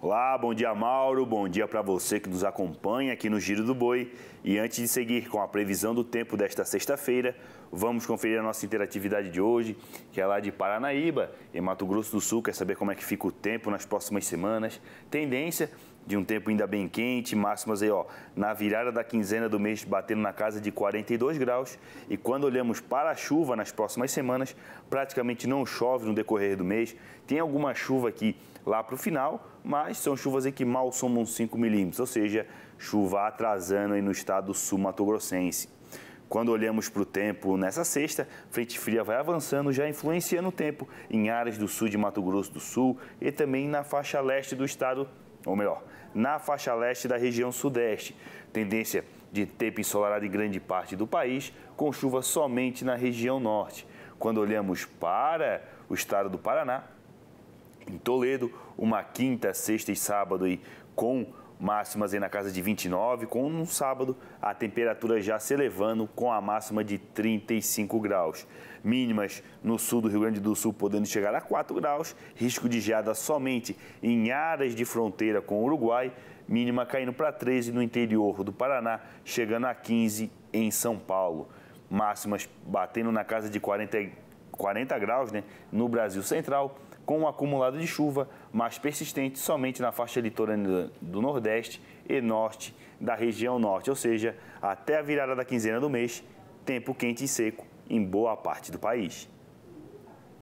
Olá, bom dia Mauro, bom dia para você que nos acompanha aqui no Giro do Boi. E antes de seguir com a previsão do tempo desta sexta-feira, vamos conferir a nossa interatividade de hoje, que é lá de Paranaíba, em Mato Grosso do Sul. Quer saber como é que fica o tempo nas próximas semanas? Tendência de um tempo ainda bem quente, máximas aí, ó, na virada da quinzena do mês batendo na casa de 42 graus. E quando olhamos para a chuva nas próximas semanas, praticamente não chove no decorrer do mês. Tem alguma chuva aqui lá para o final, mas são chuvas aí que mal somam 5 milímetros, ou seja, chuva atrasando aí no estado sul-mato-grossense. Quando olhamos para o tempo nessa sexta, frente fria vai avançando, já influenciando o tempo em áreas do sul de Mato Grosso do Sul e também na faixa leste do estado ou melhor, na faixa leste da região sudeste. Tendência de tempo ensolarado em grande parte do país, com chuva somente na região norte. Quando olhamos para o estado do Paraná, em Toledo, uma quinta, sexta e sábado e com máximas aí na casa de 29, com no sábado a temperatura já se elevando com a máxima de 35 graus. Mínimas no sul do Rio Grande do Sul podendo chegar a 4 graus, risco de geada somente em áreas de fronteira com o Uruguai, mínima caindo para 13 no interior do Paraná, chegando a 15 em São Paulo. Máximas batendo na casa de 40 40 graus né, no Brasil Central, com um acumulado de chuva mais persistente somente na faixa litorânea do Nordeste e Norte da região Norte, ou seja, até a virada da quinzena do mês, tempo quente e seco em boa parte do país.